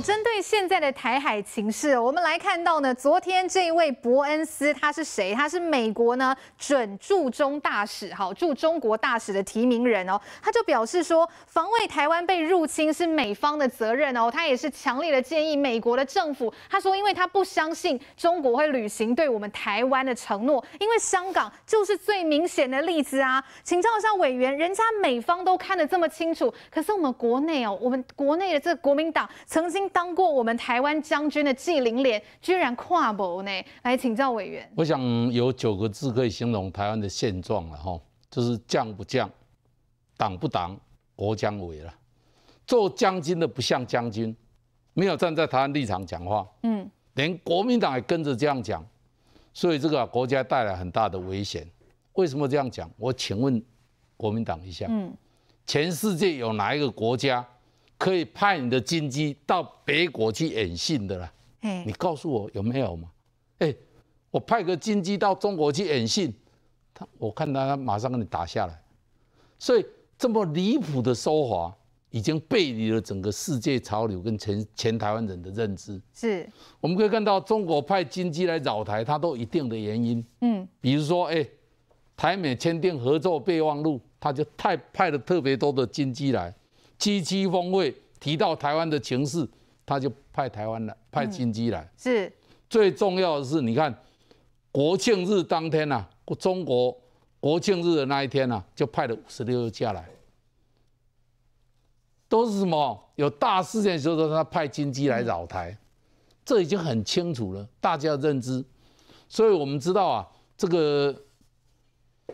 针对现在的台海情势，我们来看到呢，昨天这一位伯恩斯他是谁？他是美国呢准驻中大使，哈驻中国大使的提名人哦，他就表示说，防卫台湾被入侵是美方的责任哦。他也是强烈的建议美国的政府，他说，因为他不相信中国会履行对我们台湾的承诺，因为香港就是最明显的例子啊。请教一下委员，人家美方都看得这么清楚，可是我们国内哦，我们国内的这国民党曾经。当过我们台湾将军的纪灵莲，居然跨步呢来请教委员。我想有九个字可以形容台湾的现状了，哈，就是将不将，党不党，国将萎了。做将军的不像将军，没有站在台湾立场讲话，嗯，连国民党也跟着这样讲，所以这个国家带来很大的危险。为什么这样讲？我请问国民党一下，嗯，全世界有哪一个国家？可以派你的军机到别国去演训的啦，你告诉我有没有吗？哎，我派个军机到中国去演训，他我看他马上给你打下来，所以这么离谱的说法，已经背离了整个世界潮流跟全全台湾人的认知。是，我们可以看到中国派军机来扰台，它都一定的原因，嗯，比如说哎，台美签订合作备忘录，他就太派了特别多的军机来。七七峰会提到台湾的情势，他就派台湾来派军机来，是最重要的。是，你看国庆日当天呐，中国国庆日的那一天呐，就派了五十六架来，都是什么有大事件的时候，他派军机来扰台，这已经很清楚了，大家认知。所以，我们知道啊，这个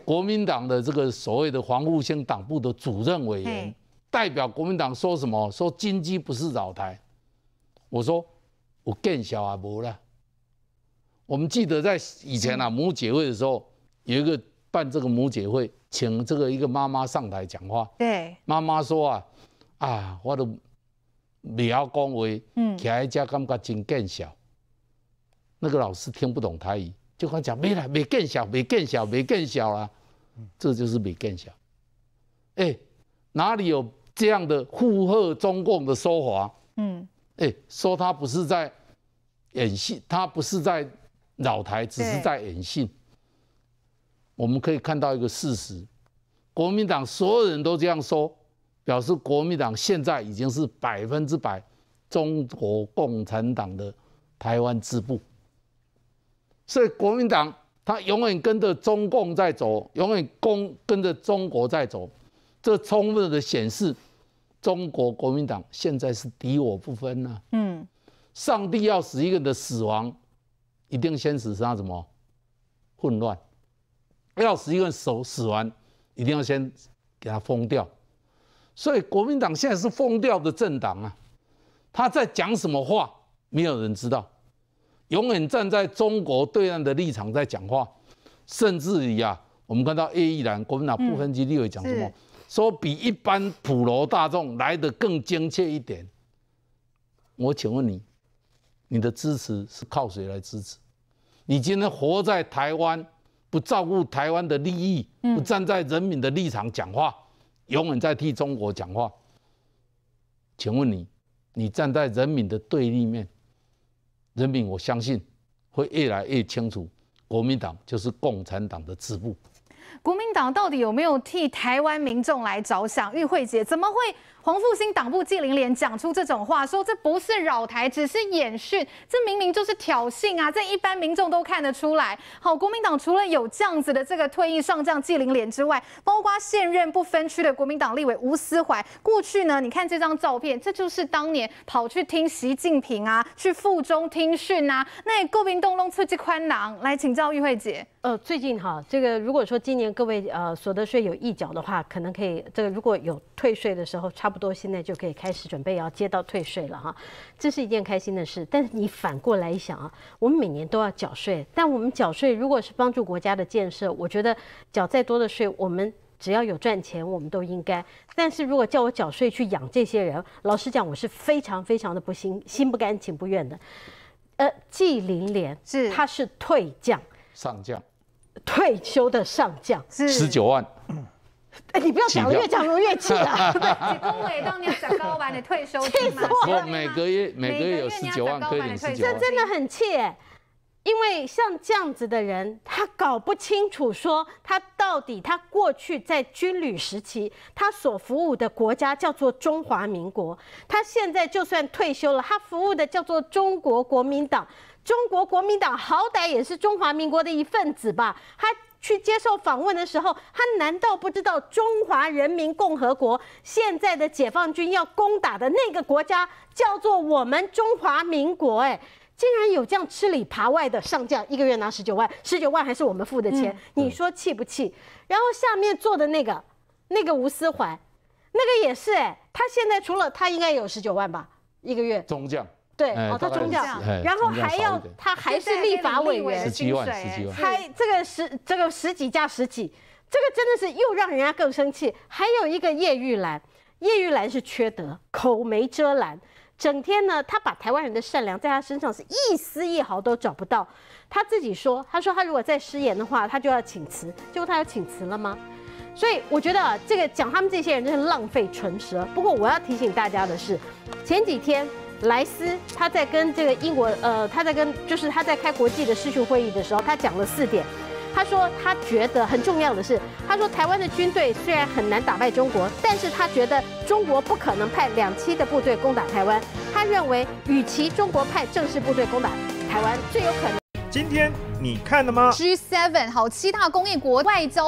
国民党的这个所谓的防护性党部的主任委员。代表国民党说什么？说金鸡不是老台。我说我更小啊，不了。我们记得在以前啊母姐会的时候，有一个办这个母姐会，请这个一个妈妈上台讲话。对，妈妈说啊啊，我都不要讲话。嗯，起来一家感觉真更小。那个老师听不懂台语，就跟他讲没啦，没更小，没更小，没更小了。嗯，这就是没更小。哎，哪里有？这样的附和中共的说法，嗯，哎，说他不是在演戏，他不是在扰台，只是在演戏。我们可以看到一个事实：国民党所有人都这样说，表示国民党现在已经是百分之百中国共产党的台湾支部。所以国民党他永远跟着中共在走，永远跟跟着中国在走，这充分的显示。中国国民党现在是敌我不分呐。嗯，上帝要使一个人的死亡，一定先使他什么混乱？要使一个人手死亡，一定要先给他封掉。所以国民党现在是封掉的政党啊！他在讲什么话？没有人知道。永远站在中国对岸的立场在讲话，甚至于啊，我们看到 A 一栏国民党不分级立委讲什么？说比一般普罗大众来的更精确一点，我请问你，你的支持是靠谁来支持？你今天活在台湾，不照顾台湾的利益，不站在人民的立场讲话，永远在替中国讲话。请问你，你站在人民的对立面，人民我相信会越来越清楚，国民党就是共产党的支部。国民党到底有没有替台湾民众来着想？玉慧姐怎么会？黄复兴党部纪凌莲讲出这种话，说这不是扰台，只是演训，这明明就是挑衅啊！这一般民众都看得出来。好，国民党除了有这样子的这个退役上将纪凌莲之外，包括现任不分区的国民党立委吴思怀，过去呢，你看这张照片，这就是当年跑去听习近平啊，去附中听训啊，那过门东东刺激宽囊来请教玉慧姐。呃，最近哈，这个如果说今年各位呃所得税有一缴的话，可能可以这个如果有退税的时候差。不多，现在就可以开始准备要接到退税了哈，这是一件开心的事。但是你反过来一想啊，我们每年都要缴税，但我们缴税如果是帮助国家的建设，我觉得缴再多的税，我们只要有赚钱，我们都应该。但是如果叫我缴税去养这些人，老实讲，我是非常非常的不心心不甘情不愿的。呃，季林莲是他是退将上将，退休的上将是十九万。哎，你不要讲，越讲我越气了。起公维当年要高板的退休气死我！每个月每个月有十九万高板的退休，这真的很气。因为像这样子的人，他搞不清楚说他到底他过去在军旅时期，他所服务的国家叫做中华民国，他现在就算退休了，他服务的叫做中国国民党，中国国民党好歹也是中华民国的一份子吧？他。去接受访问的时候，他难道不知道中华人民共和国现在的解放军要攻打的那个国家叫做我们中华民国？哎，竟然有这样吃里扒外的上将，一个月拿十九万，十九万还是我们付的钱，你说气不气？然后下面坐的那个，那个吴思怀，那个也是哎，他现在除了他应该有十九万吧，一个月中将。对，哦，他宗教，然后还要他还是立法委员，十几万，十几万，还这个十这个十几加十几，这个真的是又让人家更生气。还有一个叶玉兰，叶玉兰是缺德，口没遮拦，整天呢，他把台湾人的善良在他身上是一丝一毫都找不到。他自己说，他说他如果再失言的话，他就要请辞。结果他要请辞了吗？所以我觉得这个讲他们这些人真是浪费唇舌。不过我要提醒大家的是，前几天。莱斯他在跟这个英国呃，他在跟就是他在开国际的视讯会议的时候，他讲了四点。他说他觉得很重要的是，他说台湾的军队虽然很难打败中国，但是他觉得中国不可能派两栖的部队攻打台湾。他认为，与其中国派正式部队攻打台湾，最有可能。今天你看了吗？G7 好七大工业国外交。